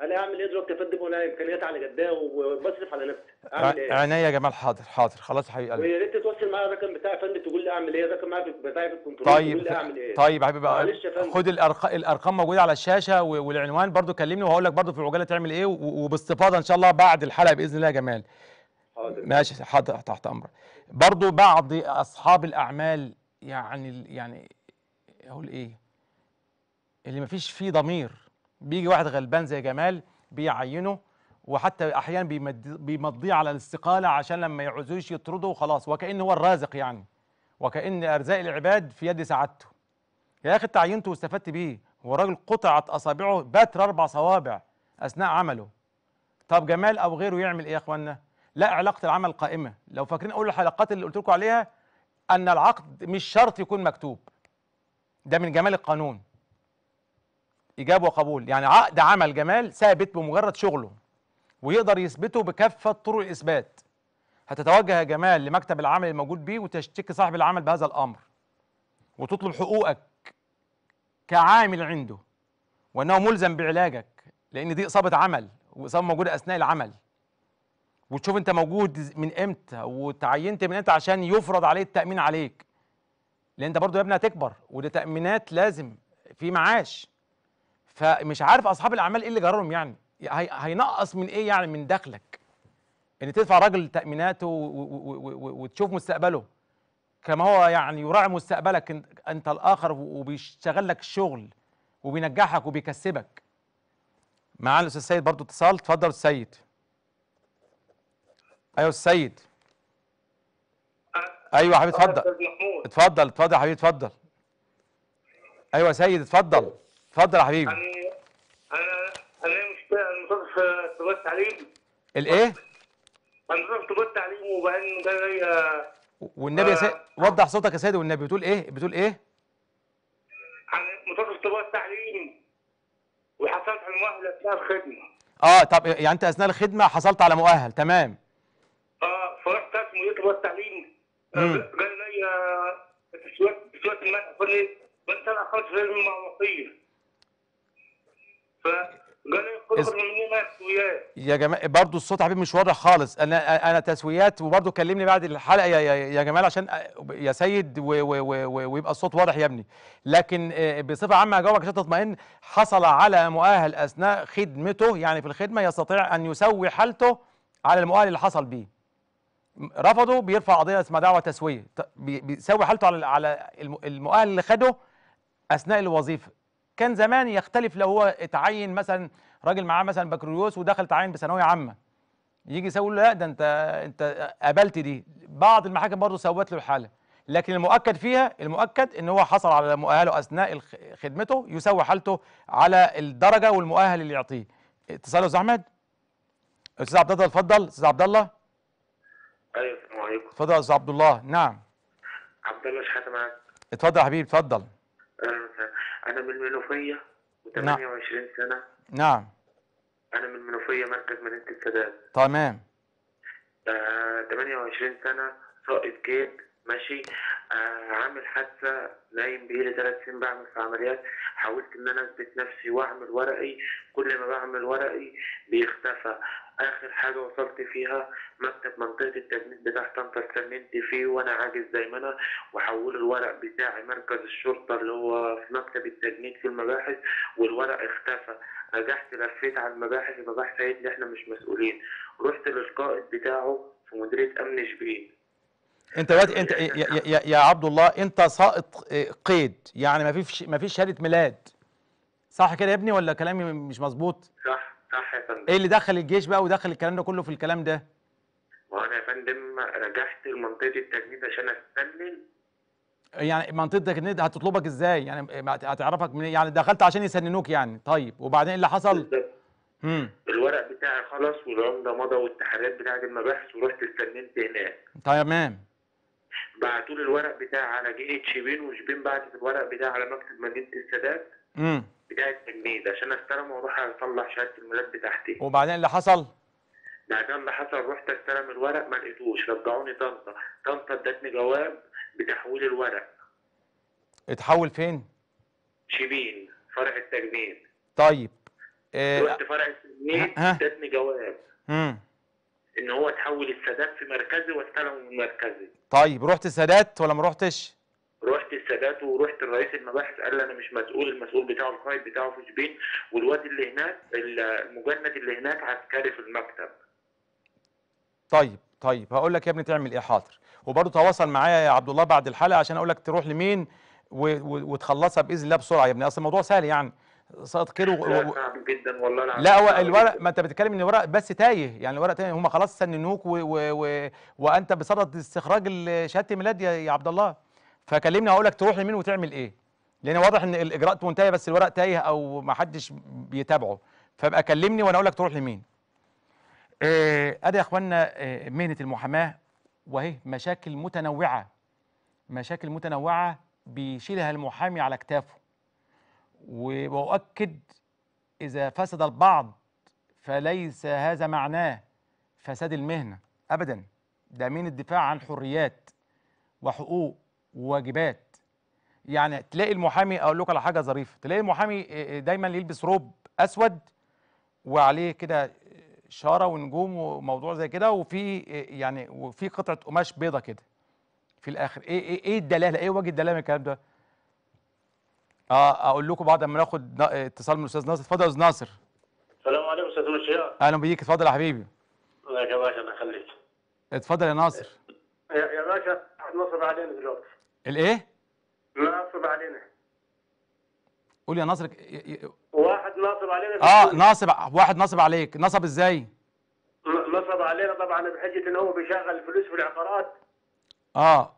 انا اعمل ايه دلوقتي فندم وانا امكانيات على قدها وبصرف على نفسي اعمل ايه عينيا يا جمال حاضر حاضر خلاص يا قلبي ويا ريت توصل معايا الرقم بتاع فندم تقول لي اعمل ايه الرقم بتاعي في الكنترول طيب تقول لي اعمل ايه طيب يا حبيبي خد الارقام الارقام موجوده على الشاشه والعنوان برضو كلمني وهقول لك برضو في العجاله تعمل ايه وباستفاضه ان شاء الله بعد الحلقه باذن الله يا جمال حاضر ماشي حاضر تحت امرك برضو بعض اصحاب الاعمال يعني يعني اقول ايه اللي ما فيش فيه ضمير بيجي واحد غلبان زي جمال بيعينه وحتى احيانا بيمضيه على الاستقاله عشان لما يعوزوش يطرده وخلاص وكان هو الرازق يعني وكان ارزاق العباد في يد سعادته يا اخي تعينته واستفدت بيه هو راجل قطعت اصابعه بتر اربع صوابع اثناء عمله طب جمال او غيره يعمل ايه يا اخوانا لا علاقه العمل قائمه لو فاكرين اول الحلقات اللي قلت لكم عليها ان العقد مش شرط يكون مكتوب ده من جمال القانون ايجاب وقبول يعني عقد عمل جمال ثابت بمجرد شغله ويقدر يثبته بكافه طرق الاثبات هتتوجه يا جمال لمكتب العمل الموجود بيه وتشتكي صاحب العمل بهذا الامر وتطلب حقوقك كعامل عنده وانه ملزم بعلاجك لان دي اصابه عمل واصابه موجوده اثناء العمل وتشوف انت موجود من امتى وتعينت من امتى عشان يفرض عليه التامين عليك لان انت برضو يا ابني هتكبر وده تامينات لازم في معاش فمش عارف اصحاب الاعمال ايه اللي جرالهم يعني هينقص من ايه يعني من دخلك ان تدفع راجل تاميناته وتشوف مستقبله كما هو يعني يراعي مستقبلك انت الاخر وبيشتغل لك الشغل وبينجحك وبيكسبك معانا الاستاذ سيد برضو اتصال اتفضل السيد ايوه السيد ايوه يا حبيبي اتفضل اتفضل اتفضل يا حبيبي اتفضل ايوه يا سيد اتفضل اتفضل يا حبيبي انا يعني انا انا مش طلاب آه، التعليم الايه؟ انا مصادف طلاب التعليم وبعدين جاي آه، والنبي يا آه، سيد وضح صوتك يا سيد والنبي بتقول ايه؟ بتقول ايه؟ عن يعني مصادف التعليم وحصلت على مؤهل اثناء الخدمه اه طب يعني انت اثناء الخدمه حصلت على مؤهل تمام فرحت قسم يطلب التعليم آه، قال لي تسوات آه، ما قال بنت انا خرج غير من معوقيه فقال لي خذ مني ما تسويات يا جماعه برضه الصوت حبيبي مش واضح خالص انا انا تسويات وبرضه كلمني بعد الحلقه يا يا, يا جمال عشان آه، يا سيد ويبقى الصوت واضح يا ابني لكن بصفه عامه هجاوبك عشان تطمئن حصل على مؤهل اثناء خدمته يعني في الخدمه يستطيع ان يسوي حالته على المؤهل اللي حصل بيه رفضوا بيرفع قضيه اسمها دعوه تسويه بيسوي حالته على على المؤهل اللي خده اثناء الوظيفه كان زمان يختلف لو هو اتعين مثلا راجل معاه مثلا بكالوريوس ودخل تعين بثانويه عامه يجي يسوي له لا ده انت انت قبلت دي بعض المحاكم برضه سوت له الحاله لكن المؤكد فيها المؤكد ان هو حصل على مؤهله اثناء خدمته يسوي حالته على الدرجه والمؤهل اللي يعطيه اتصال يا استاذ احمد استاذ عبد الله اتفضل استاذ عبد الله ايوه السلام عليكم اتفضل يا استاذ عبد الله نعم عبد الله شحاته معاك اتفضل يا حبيبي اتفضل انا من المنوفيه و28 نعم. سنه نعم انا من المنوفيه مركز مدينه السادات تمام آه 28 سنه سائق جيد ماشي آه عامل حادثه نايم بقالي ثلاث سنين بعمل في عمليات حاولت ان انا اثبت نفسي واعمل ورقي كل ما بعمل ورقي بيختفى اخر حاجه وصلت فيها مكتب منطقه التجنيد بتاع طنطا اتسلمت فيه وانا عاجز دايما وحولوا الورق بتاعي مركز الشرطه اللي هو في مكتب التجنيد في المباحث والورق اختفى رجعت لفيت على المباحث المباحث قالت لي احنا مش مسؤولين رحت للقائد بتاعه في مديريه امن شبين انت دلوقتي انت يا, يا, يا عبد الله انت ساقط آه، قيد يعني ما فيش ما فيش شهاده ميلاد صح كده يا ابني ولا كلامي مش مظبوط صح صح يا فندم ايه اللي دخل الجيش بقى ودخل الكلام ده كله في الكلام ده؟ وانا يا فندم رجعت لمنطقه التجنيد عشان اتسلل يعني منطقه التجنيد هتطلبك ازاي؟ يعني هتعرفك من يعني دخلت عشان يسننوك يعني طيب وبعدين ايه اللي حصل؟ امم الورق بتاعي خلص والعمده مضى والتحريات بتاعت المباحث ورحت اتسننت هناك تمام بعتوا لي الورق بتاعي على جهه شبين وشبين بعتت الورق بتاعي على مكتب مدينه السادات امم بدايه تجميد عشان استلم واروح اطلع شهاده الميلاد بتاعتي وبعدين اللي حصل؟ بعدين اللي حصل رحت استلم الورق ما لقيتوش رجعوني طنطا طنطا ادتني جواب بتحويل الورق اتحول فين؟ شبين فرع التجميد طيب آه، رحت فرع التجميد ادتني جواب امم ان هو تحول السادات في مركزي واستلمه من مركزي طيب رحت السادات ولا ما رحتش؟ رحت السادات ورحت الرئيس المباحث قال لي انا مش مسؤول المسؤول بتاعه القائد بتاعه في جبين والواد اللي هناك المجند اللي هناك عسكري في المكتب طيب طيب هقول لك يا ابني تعمل ايه حاضر وبرضه تواصل معايا يا عبد الله بعد الحلقه عشان اقول لك تروح لمين وتخلصها باذن الله بسرعه يا ابني اصل الموضوع سهل يعني صادق خير و... صعب جدا والله العظيم لا هو الورق ما انت بتتكلم ان الورق بس تايه يعني الورق تايه هم خلاص سننوك و... و... و... وانت بصدد استخراج شهاده الميلاد يا عبد الله فكلمني هقول لك تروح لمين وتعمل ايه لان واضح ان الاجراء منتهي بس الورق تايه او ما حدش بيتابعه فابقى كلمني وانا اقول لك تروح لمين آه ادي يا اخوانا آه، مهنه المحاماه وهي مشاكل متنوعه مشاكل متنوعه بيشيلها المحامي على كتافه واؤكد اذا فسد البعض فليس هذا معناه فساد المهنه ابدا ده من الدفاع عن حريات وحقوق واجبات يعني تلاقي المحامي اقول لكم على حاجه ظريفه تلاقي المحامي آه، آه، دايما يلبس روب اسود وعليه كده آه، شاره ونجوم وموضوع زي كده وفي يعني وفي قطعه قماش بيضه كده في الاخر ايه ايه ايه الدلاله ايه وجه الدلاله من الكلام ده اه اقول لكم بعد ما ناخد اتصال من الاستاذ ناصر اتفضل يا استاذ ناصر السلام عليكم استاذ مشياء اهلا بيك اتفضل يا حبيبي الله يا باشا الله يخليك اتفضل يا ناصر يا باشا نصر علينا دلوقتي الايه ناصب علينا قول يا ناصر واحد ناصب علينا اه ناصب واحد ناصب عليك نصب ازاي نصب علينا طبعا بحجه ان هو بيشغل فلوس في العقارات اه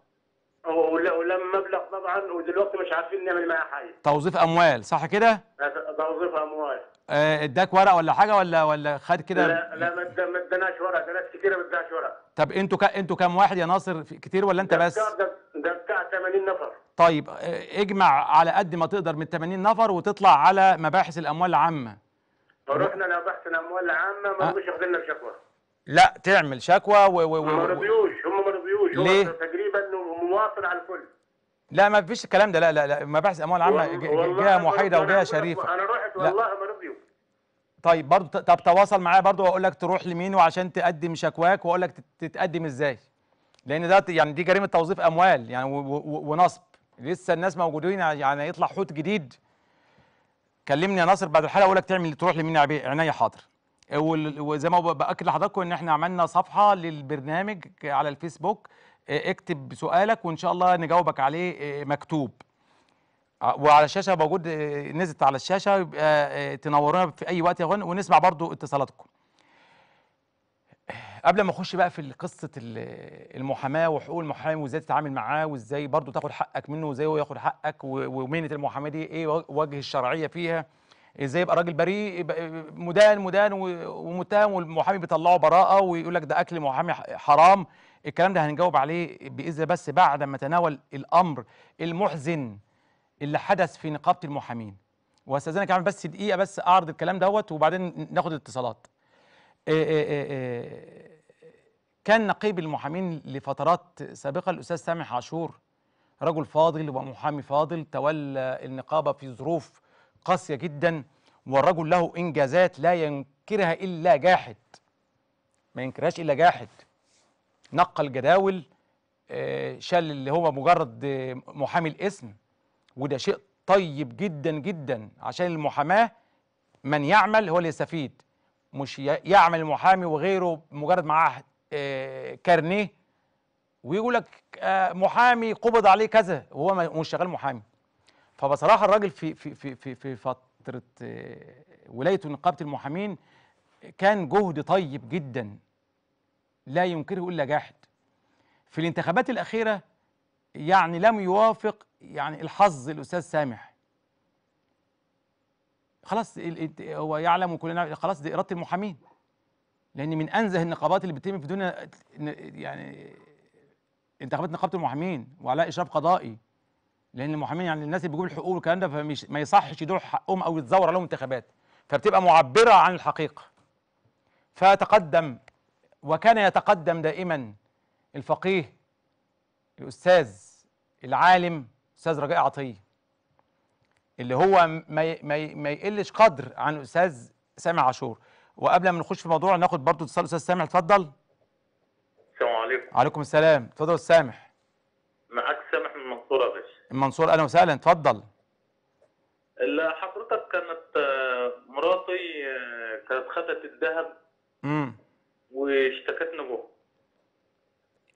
ولم مبلغ طبعا ودلوقتي مش عارفين نعمل معاه حاجه توظيف اموال صح كده؟ توظيف اموال آه، اداك ورق ولا حاجه ولا ولا خد كده لا لا ما اداناش ورق ده ناس كتير ما اداش ورق طب انتوا انتوا كام واحد يا ناصر كتير ولا انت بس؟ ده بتاع 80 نفر طيب آه، اجمع على قد ما تقدر من 80 نفر وتطلع على مباحث الاموال العامه رحنا لمباحث الاموال العامه ما آه. رضوش ياخدوا لنا بشكوى لا تعمل شكوى و, و... و... ما رضيوش هم ما رضيوش ليه؟ تقريبا واصل على الكل لا ما فيش الكلام ده لا لا لا مباحث الاموال العامه جهه محايده وجهه شريفه انا رحت والله ما رضيوا طيب برضه طب تواصل معايا برضه واقول لك تروح لمين وعشان تقدم شكواك واقول لك تتقدم ازاي لان ده يعني دي جريمه توظيف اموال يعني ونصب لسه الناس موجودين يعني يطلع حوت جديد كلمني يا ناصر بعد الحلقه اقول لك تعمل تروح لمين عينيا حاضر وزي ما باكد لحضراتكم ان احنا عملنا صفحه للبرنامج على الفيسبوك آه، اكتب سؤالك وان شاء الله نجاوبك عليه آه، مكتوب آه، وعلى الشاشه موجود نزلت على الشاشه يبقى تنورونا في اي وقت يا غن ونسمع برضو اتصالاتكم قبل ما اخش بقى في قصه المحاماه وحقوق المحامي وازاي تتعامل معاه وازاي برضه تاخد حقك منه وازاي هو ياخد حقك ومهنه المحاماه دي ايه وجه الشرعيه فيها ازاي يبقى راجل بريء مدان مدان ومتهم والمحامي بيطلعه براءه ويقول لك ده اكل محامي حرام الكلام ده هنجاوب عليه باذن الله بس بعد ما تناول الامر المحزن اللي حدث في نقابه المحامين واستاذنك عم بس دقيقه بس اعرض الكلام دوت وبعدين ناخد الاتصالات آه، آه، آه، كان نقيب المحامين لفترات سابقه الاستاذ سامح عاشور رجل فاضل ومحامي فاضل تولى النقابه في ظروف قاسيه جدا والرجل له انجازات لا ينكرها الا جاحد ما ينكرهاش الا جاحد نقى الجداول آه، شال اللي هو مجرد محامي الاسم وده شيء طيب جدا جدا عشان المحاماه من يعمل هو اللي يستفيد مش يعمل المحامي وغيره مجرد معاه آه، كارنيه ويقول لك آه، محامي قبض عليه كذا وهو مش شغال محامي فبصراحه الراجل في في في في, في فتره ولايته نقابه المحامين كان جهد طيب جدا لا ينكره إلا جاحد في الانتخابات الأخيرة يعني لم يوافق يعني الحظ الأستاذ سامح خلاص هو يعلم كلنا خلاص دي إرادة المحامين لأن من أنزه النقابات اللي بتتم في الدنيا يعني انتخابات نقابة المحامين وعلى إشراف قضائي لأن المحامين يعني الناس اللي بيجيبوا الحقوق والكلام ده فمش ما يصحش يدور حقهم أو يتزور عليهم انتخابات فبتبقى معبرة عن الحقيقة فتقدم وكان يتقدم دائما الفقيه الأستاذ العالم أستاذ رجاء عطية اللي هو ما ما ما يقلش قدر عن الأستاذ سامع عاشور وقبل ما نخش في الموضوع ناخد برضه اتصال أستاذ سامع اتفضل السلام عليكم وعليكم السلام اتفضل يا سامح معاك سامح من المنصورة يا باشا المنصورة أهلا وسهلا اتفضل حضرتك كانت مراتي آه، كانت خدت الذهب واشتكت نبوه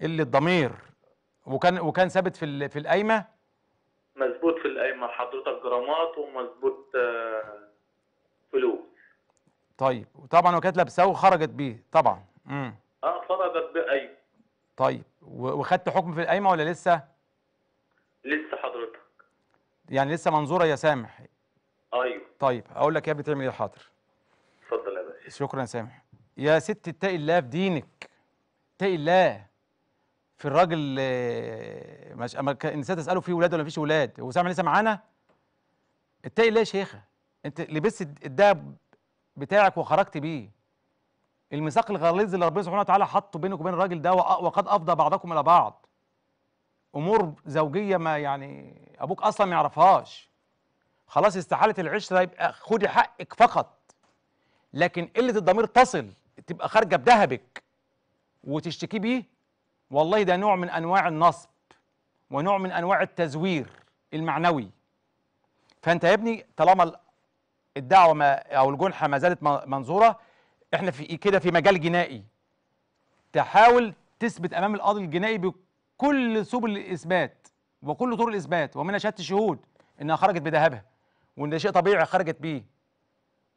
اللي الضمير وكان وكان ثابت في في القايمه مظبوط في القايمه حضرتك جرامات ومظبوط آه، فلوس طيب وطبعا وكانت لابساه وخرجت بيه طبعا امم اه خرجت بيه ايوه طيب وخدت حكم في القايمه ولا لسه لسه حضرتك يعني لسه منظوره يا سامح ايوه طيب اقول لك يا بتعمل ايه حاضر اتفضل يا باشا شكرا يا سامح يا ست اتقي الله في دينك اتقي الله في الراجل آه، مش اما النساء تساله في ولاد ولا فيش ولاد هو سامع لسه معانا اتقي الله يا شيخه انت لبست الدهب بتاعك وخرجت بيه الميثاق الغليظ اللي ربنا سبحانه وتعالى حطه بينك وبين الراجل ده وقد افضى بعضكم الى بعض امور زوجيه ما يعني ابوك اصلا ما يعرفهاش خلاص استحاله العشره يبقى خدي حقك فقط لكن قله الضمير تصل تبقى خارجه بذهبك وتشتكي بيه والله ده نوع من انواع النصب ونوع من انواع التزوير المعنوي فانت يا ابني طالما الدعوه ما او الجنحه ما زالت منظوره احنا في كده في مجال جنائي تحاول تثبت امام القاضي الجنائي بكل سبل الاثبات وكل طرق الاثبات ومنها شهاده الشهود انها خرجت بذهبها وان ده شيء طبيعي خرجت بيه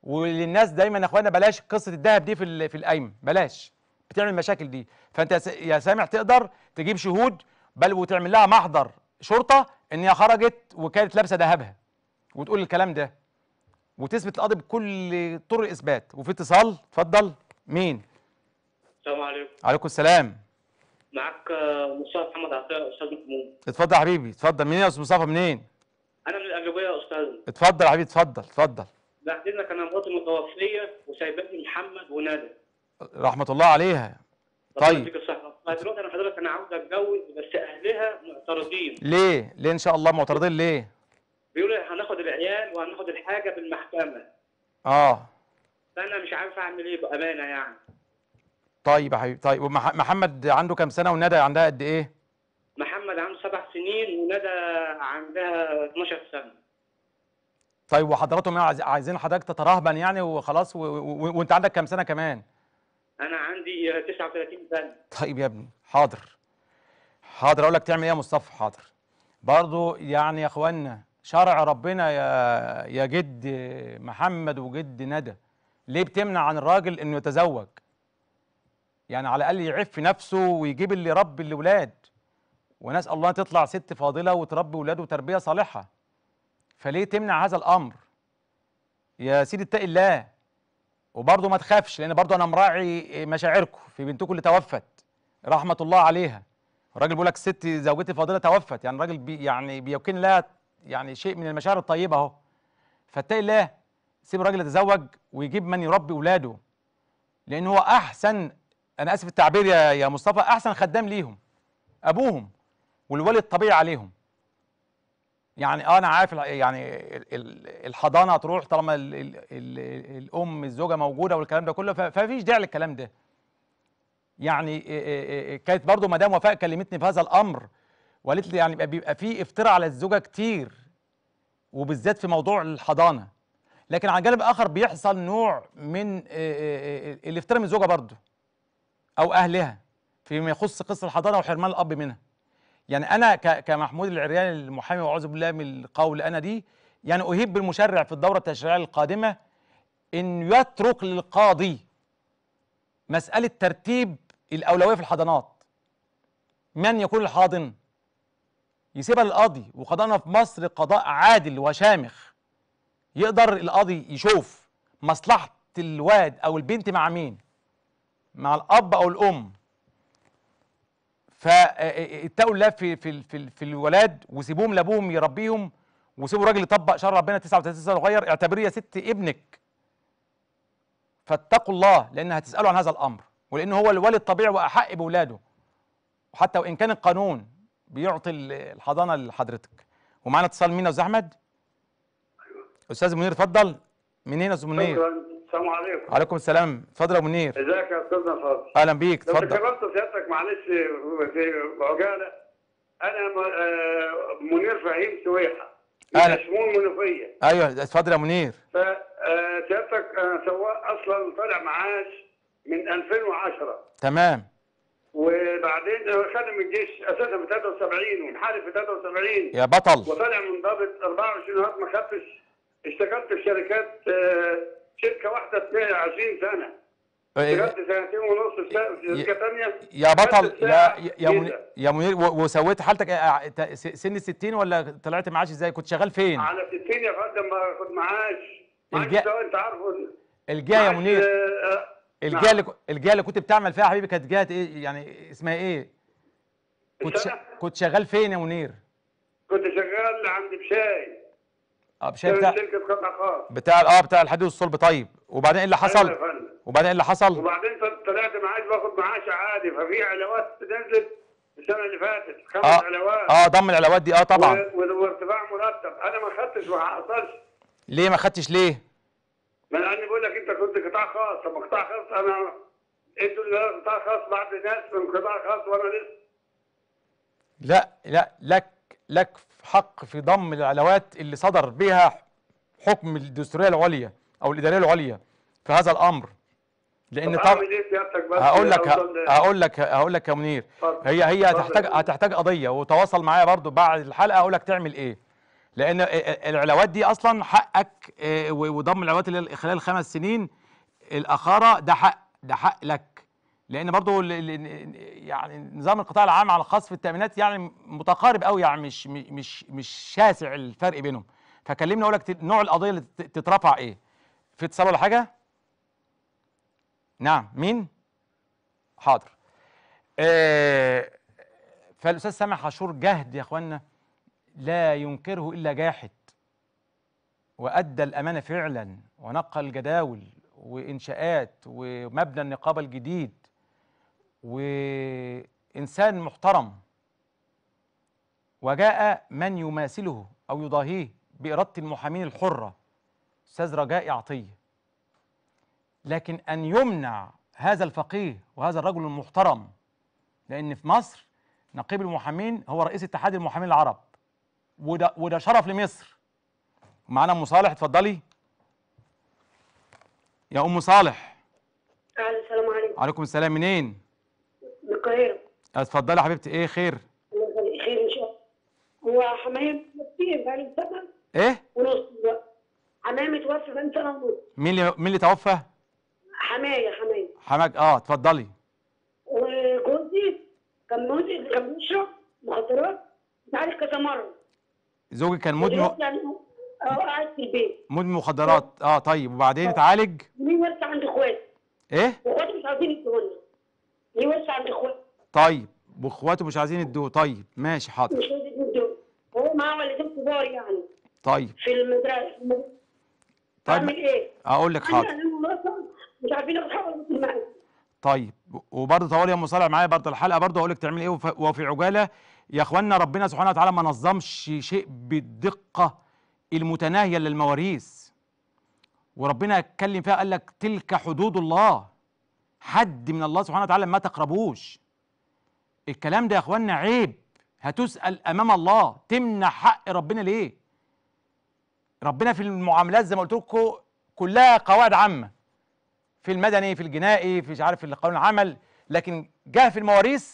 وللناس دايما يا اخوانا بلاش قصه الذهب دي في في القايمه بلاش بتعمل المشاكل دي فانت يا سامع تقدر تجيب شهود بل وتعمل لها محضر شرطه ان هي خرجت وكانت لابسه ذهبها وتقول الكلام ده وتثبت القاضي بكل طرق الاثبات وفي اتصال اتفضل مين السلام عليكم عليكم السلام معاك مصطفى محمد عطيه استاذ محمود اتفضل يا حبيبي اتفضل مين يا استاذ مصطفى منين انا من القليوبيه يا استاذ اتفضل يا حبيبي اتفضل اتفضل بعدين كان مراتي متوفيه وسايبتني محمد وندى رحمه الله عليها طيب دلوقتي انا حضرتك انا عاوز اتجوز بس اهلها معترضين ليه؟ ليه ان شاء الله معترضين ليه؟ بيقولوا هناخد العيال وهناخد الحاجه بالمحكمه اه فانا مش عارف اعمل ايه بامانه يعني طيب يا حبيبي طيب ومحمد عنده كام سنه وندى عندها قد ايه؟ محمد عنده سبع سنين وندى عندها 12 سنه طيب وحضراتهم عايزين حضرتك تترهبن يعني وخلاص وانت عندك كام سنه كمان؟ انا عندي 39 سنه طيب يا ابني حاضر حاضر اقول لك تعمل ايه يا مصطفى حاضر برضو يعني يا اخوانا شرع ربنا يا يا جد محمد وجد ندى ليه بتمنع عن الراجل انه يتزوج يعني على الاقل يعف نفسه ويجيب اللي رب الاولاد ونسال الله تطلع ست فاضله وتربي اولاده تربيه صالحه فليه تمنع هذا الامر يا سيدي اتقي الله وبرضه ما تخافش لان برضه انا مراعي مشاعركم في بنتكم اللي توفت رحمه الله عليها الراجل بيقول لك ست زوجتي الفاضله توفت يعني الراجل بي يعني بيكن لها يعني شيء من المشاعر الطيبه اهو فاتقي الله سيب الراجل يتزوج ويجيب من يربي اولاده لان هو احسن انا اسف التعبير يا يا مصطفى احسن خدام ليهم ابوهم والولد الطبيعي عليهم يعني اه انا عارف يعني الحضانه هتروح طالما الـ الـ الـ الام الزوجه موجوده والكلام ده كله فمفيش داعي للكلام ده يعني آه، آه، آه، كانت برضو مدام وفاء كلمتني في هذا الامر وقالت لي يعني بيبقى في افتراء على الزوجه كتير وبالذات في موضوع الحضانه لكن على جانب اخر بيحصل نوع من الافتراء من الزوجه برضو او اهلها فيما يخص قصه الحضانه وحرمان الاب منها يعني انا كمحمود العريان المحامي واعوذ بالله من القول انا دي يعني اهيب بالمشرع في الدوره التشريعيه القادمه ان يترك للقاضي مساله ترتيب الاولويه في الحضانات من يكون الحاضن يسيبها للقاضي وقضاءنا في مصر قضاء عادل وشامخ يقدر القاضي يشوف مصلحه الواد او البنت مع مين مع الاب او الام فاتقوا الله في في في, في الولاد وسيبوهم لابوهم يربيهم وسيبوا الراجل يطبق شرع ربنا 39 سنه صغير اعتبريه يا ست ابنك فاتقوا الله لان هتسالوا عن هذا الامر ولان هو الوالد الطبيعي واحق باولاده وحتى وان كان القانون بيعطي الحضانه لحضرتك ومعانا اتصال مين يا استاذ احمد استاذ منير اتفضل منين يا استاذ منير السلام عليكم وعليكم السلام اتفضل يا ابو منير ازيك يا استاذنا فاضل اهلا بيك اتفضل لو ذكرت سيادتك معلش في عجاله انا آه، منير فهيم سويحه اهلا شمول منوفيه ايوه اتفضل يا منير فسيادتك آه، آه، سواق اصلا طالع معاش من 2010 تمام وبعدين خدم الجيش اساسا في 73 وانحرف في 73 يا بطل وطالع منضبط 24 هرب ما خدتش اشتغلت في شركات شركه واحده بتاع 20 سنه بجد إيه، إيه. سنتين ونص شركه ثانيه يا بطل يا يا, يا منير وسويت حالتك آه، آه، سن ال 60 ولا طلعت معاش ازاي كنت شغال فين؟ على 60 يا فندم ما كنت معاش الجا... انت عارفه الجهه يا منير آه، الجهه اللي نعم. الجهه اللي كنت بتعمل فيها يا حبيبي كانت جهه ايه يعني اسمها ايه؟ كنت ش... كنت شغال فين يا منير؟ كنت شغال عند بشاي اه بشيء بتاع بتاع اه بتاع الحديد والصلب طيب وبعدين ايه اللي حصل؟ أيوة وبعدين ايه اللي حصل؟ وبعدين طلعت معاش باخد معاش عادي ففي علاوات نزلت السنه اللي فاتت خمس آه علاوات اه ضم العلاوات دي اه طبعا وارتفاع مرتب انا ما خدتش وما حصلش ليه ما خدتش ليه؟ ما انا بقول لك انت كنت قطاع خاص طب قطاع خاص انا انتوا اللي قطاع خاص بعد ناس من قطاع خاص وانا لسه لا لا لك لك حق في ضم العلاوات اللي صدر بها حكم الدستوريه العليا او الاداريه العليا في هذا الامر لان طب إيه هقول لك هقول لك هقول لك يا منير هي هي هتحتاج هتحتاج قضيه وتواصل معايا برضو بعد الحلقه اقول لك تعمل ايه لان العلاوات دي اصلا حقك آه، وضم العلاوات اللي خلال خمس سنين الاخاره ده حق ده حق لك لان برضو يعني نظام القطاع العام على الخاص في التامينات يعني متقارب قوي يعني مش مش مش شاسع الفرق بينهم فكلمني اقول لك نوع القضيه اللي تترفع ايه في اتصال ولا حاجه نعم مين حاضر آه فالاستاذ سامح عاشور جهد يا اخوانا لا ينكره الا جاحد وادى الامانه فعلا ونقل جداول وانشاءات ومبنى النقابه الجديد وإنسان محترم وجاء من يماثله أو يضاهيه بإرادة المحامين الحرة أستاذ رجاء عطية لكن أن يمنع هذا الفقيه وهذا الرجل المحترم لأن في مصر نقيب المحامين هو رئيس اتحاد المحامين العرب وده, وده شرف لمصر معانا أم صالح اتفضلي يا أم صالح السلام عليكم وعليكم السلام منين؟ اتفضلي حبيبتي ايه خير خير ان شاء الله هو حماية متوفي بقاله سنة ايه ونص حماية متوفي بقاله سنة ونص مين اللي مين اللي توفى؟ حماية حماية حماك اه اتفضلي وجوزي كان مدمن كان بيشرب مخدرات اتعالج كذا مرة زوجي كان مدمن يعني اه قاعد في البيت مدمن مخدرات اه طيب وبعدين اه. اتعالج ليه ورثة عند اخواتي ايه؟ اخواتي مش عارفين يدونا ليه ورثة عند اخواتي طيب واخواته مش عايزين يدوه طيب ماشي حاضر مش عايزين يدوه هو معاه والدين كبار يعني طيب في المدرسه طيب اعمل ايه؟ اقول لك حاضر مش عارفين اصحابه طيب وبرضه طوالي يا ام صالح معايا برضه الحلقه برضه هقول لك تعمل ايه وفي عجاله يا اخوانا ربنا سبحانه وتعالى ما نظمش شيء بالدقه المتناهيه للمواريث وربنا اتكلم فيها قال لك تلك حدود الله حد من الله سبحانه وتعالى ما تقربوش الكلام ده يا اخوانا عيب هتسال امام الله تمنع حق ربنا ليه ربنا في المعاملات زي ما قلت لكم كلها قواعد عامه في المدني في الجنائي في مش عارف في قانون العمل لكن جه في المواريث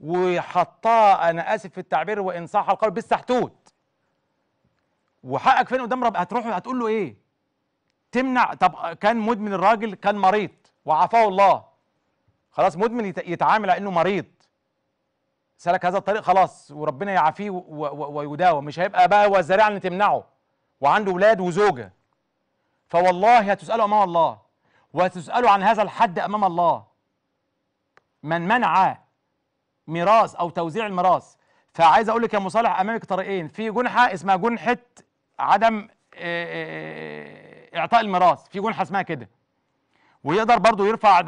وحطها انا اسف في التعبير وان صح القول بالسحتوت وحقك فين قدام رب هتروح هتقول له ايه تمنع طب كان مدمن الراجل كان مريض وعافاه الله خلاص مدمن يتعامل على انه مريض سلك هذا الطريق خلاص وربنا يعافيه ويداوم مش هيبقى بقى هو الزريعه اللي تمنعه وعنده ولاد وزوجه فوالله هتساله امام الله وهتساله عن هذا الحد امام الله من منع ميراث او توزيع الميراث فعايز اقول لك يا مصالح امامك طريقين في جنحه اسمها جنحه عدم آه، آه، آه، اعطاء الميراث في جنحه اسمها كده ويقدر برضه يرفع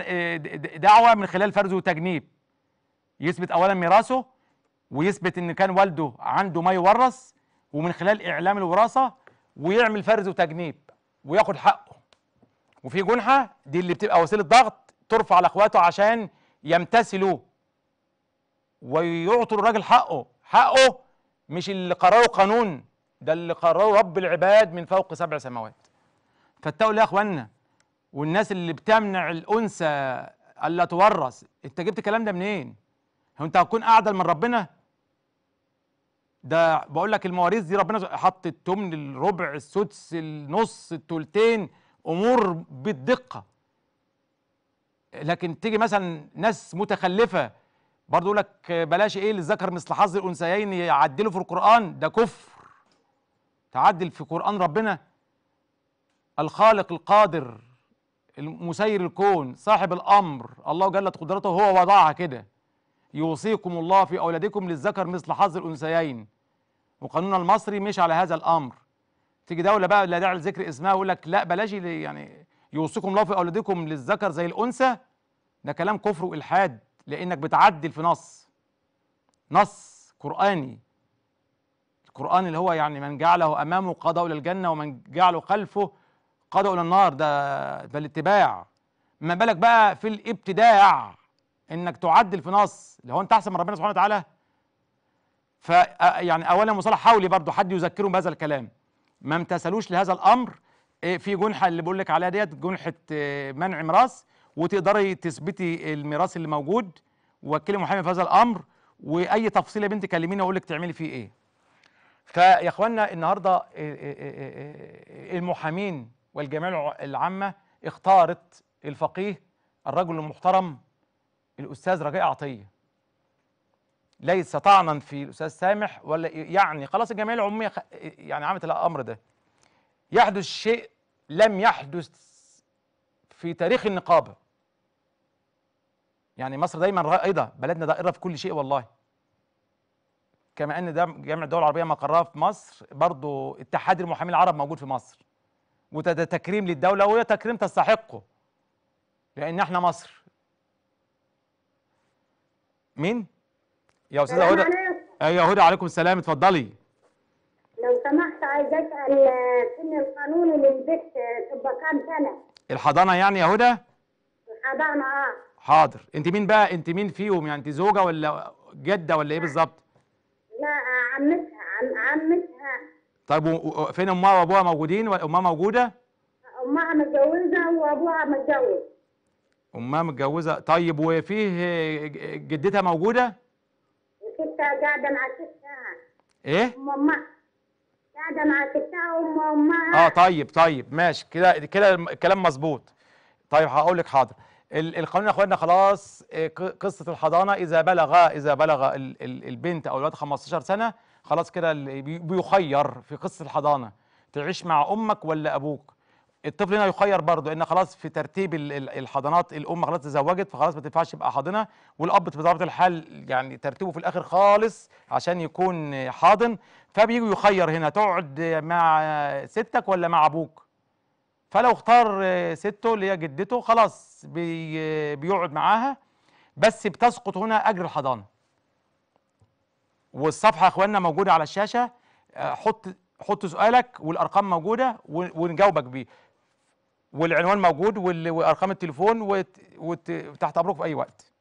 دعوه من خلال فرز وتجنيب يثبت اولا ميراثه ويثبت ان كان والده عنده ما يورث ومن خلال اعلام الوراثه ويعمل فرز وتجنيب وياخد حقه وفي جنحه دي اللي بتبقى وسيله ضغط ترفع على اخواته عشان يمتثلوا ويعطوا الراجل حقه حقه مش اللي قرره قانون ده اللي قرره رب العباد من فوق سبع سماوات فاتقوا الله يا اخوانا والناس اللي بتمنع الانثى الا تورث انت جبت الكلام ده منين هو انت هتكون اعدل من ربنا ده بقول لك المواريث دي ربنا حط التمن الربع السدس النص التلتين امور بالدقه لكن تيجي مثلا ناس متخلفه برضه يقول لك بلاش ايه للذكر مثل حظ الانثيين يعدلوا في القران ده كفر تعدل في قران ربنا الخالق القادر المسير الكون صاحب الامر الله جلت قدرته هو وضعها كده يوصيكم الله في أولادكم للذكر مثل حظ الأنثيين وقانون المصري مش على هذا الأمر تيجي دولة بقى لا داعي لذكر اسمها ويقول لك لا بلاش يعني يوصيكم الله في أولادكم للذكر زي الأنثى ده كلام كفر وإلحاد لأنك بتعدل في نص نص قرآني القرآن اللي هو يعني من جعله أمامه قضى إلى الجنة ومن جعله خلفه قضى إلى النار ده ده الاتباع ما بالك بقى في الابتداع انك تعدل في نص اللي هو انت احسن من ربنا سبحانه وتعالى ف يعني اولا مصالح حولي برضه حد يذكرهم بهذا الكلام ما امتثلوش لهذا الامر إيه، في جنحه اللي بقول لك عليها ديت جنحه آه، منع ميراث وتقدري تثبتي الميراث اللي موجود وكلي محامي في هذا الامر واي تفصيله يا بنتي كلميني اقول لك تعملي فيه ايه فيا اخوانا النهارده آه، آه، المحامين والجمعيه العامه اختارت الفقيه الرجل المحترم الأستاذ رجاء عطية ليس طعنا في الأستاذ سامح ولا يعني خلاص الجمعية العمومية يعني عملت الأمر ده يحدث شيء لم يحدث في تاريخ النقابة يعني مصر دايما رائدة بلدنا دائرة في كل شيء والله كما أن ده جامعة الدول العربية مقرها في مصر برضو اتحاد المحامين العرب موجود في مصر وده تكريم للدولة وهي تكريم تستحقه لأن احنا مصر مين يا استاذه هدى ايوه هدى عليكم السلام اتفضلي لو سمحت عايز اسال سن آه، القانوني للبنت آه، تبقى كام سنه الحضانه يعني يا هدى الحضانه اه حاضر انت مين بقى انت مين فيهم يعني انت زوجه ولا جده ولا ايه بالظبط لا آه، عمتها عم عمتها طيب فين امها وابوها موجودين ولا امها موجوده امها متجوزه وابوها متجوز امها متجوزه طيب وفيه جدتها موجوده ستها قاعده مع ستها ايه امها قاعده مع ستها وام امها اه طيب طيب ماشي كده كده الكلام مظبوط طيب هقول لك حاضر القانون يا اخوانا خلاص آه، قصه الحضانه اذا بلغ اذا بلغ البنت او الولد 15 سنه خلاص كده بيخير في قصه الحضانه تعيش مع امك ولا ابوك الطفل هنا يخير برضه ان خلاص في ترتيب الحضانات الام خلاص تزوجت فخلاص ما تنفعش يبقى حاضنه والاب بطبيعه الحال يعني ترتيبه في الاخر خالص عشان يكون حاضن فبيجي يخير هنا تقعد مع ستك ولا مع ابوك فلو اختار سته اللي هي جدته خلاص بي بيقعد معاها بس بتسقط هنا اجر الحضانه والصفحه يا اخواننا موجوده على الشاشه آه، حط حط سؤالك والارقام موجوده ونجاوبك بيه والعنوان موجود وارقام التليفون وتحت امرك في اي وقت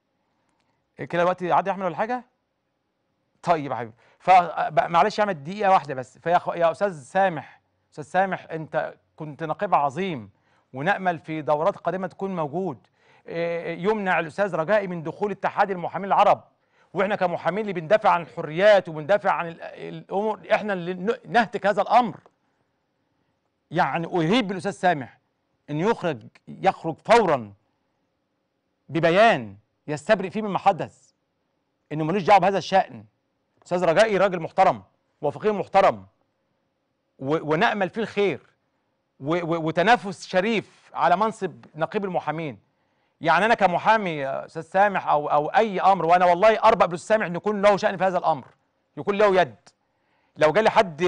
كده الوقت عدى يا احمد ولا حاجه طيب يا حبيبي فمعلش اعمل دقيقه واحده بس فيا خ... يا استاذ سامح استاذ سامح انت كنت نقيب عظيم ونامل في دورات قادمه تكون موجود آه، آه، يمنع الاستاذ رجائي من دخول اتحاد المحامين العرب واحنا كمحامين اللي بندافع عن الحريات وبندافع عن الامور احنا اللي نهتك هذا الامر يعني اريب بالاستاذ سامح ان يخرج يخرج فورا ببيان يستبرئ فيه مما حدث انه ملوش دعوه بهذا الشان استاذ رجائي راجل محترم وفقيه محترم ونامل فيه الخير وتنافس شريف على منصب نقيب المحامين يعني انا كمحامي استاذ سامح او او اي امر وانا والله اربق بالاستاذ سامح ان يكون له شان في هذا الامر يكون له يد لو جالي حد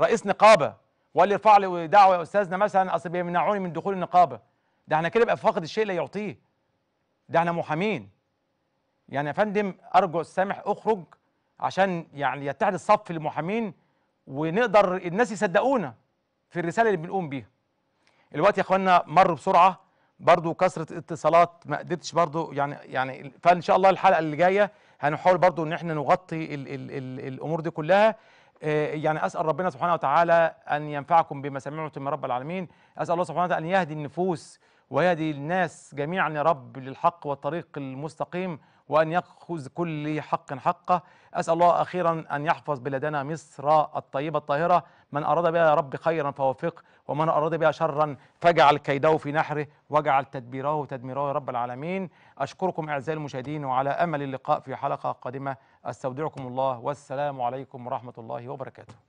رئيس نقابه واللي يرفع لي دعوه يا استاذنا مثلا اصل بيمنعوني من دخول النقابه ده احنا كده بقى فاقد الشيء لا يعطيه ده احنا محامين يعني يا فندم ارجو السامح اخرج عشان يعني يتحد الصف المحامين ونقدر الناس يصدقونا في الرساله اللي بنقوم بيها الوقت يا اخوانا مر بسرعه برضو كثره اتصالات ما قدرتش برضو يعني يعني فان شاء الله الحلقه اللي جايه هنحاول برضو ان احنا نغطي الـ الـ الـ الامور دي كلها آه، يعني اسال ربنا سبحانه وتعالى ان ينفعكم بما سمعتم من رب العالمين اسال الله سبحانه وتعالى ان يهدي النفوس ويهدي الناس جميعا يا رب للحق والطريق المستقيم وأن يأخذ كل حق حقه أسأل الله أخيرا أن يحفظ بلادنا مصر الطيبة الطاهرة من أراد بها يا رب خيرا فوفقه ومن أراد بها شرا فاجعل كيده في نحره واجعل تدبيره تدميره يا رب العالمين أشكركم أعزائي المشاهدين وعلى أمل اللقاء في حلقة قادمة أستودعكم الله والسلام عليكم ورحمة الله وبركاته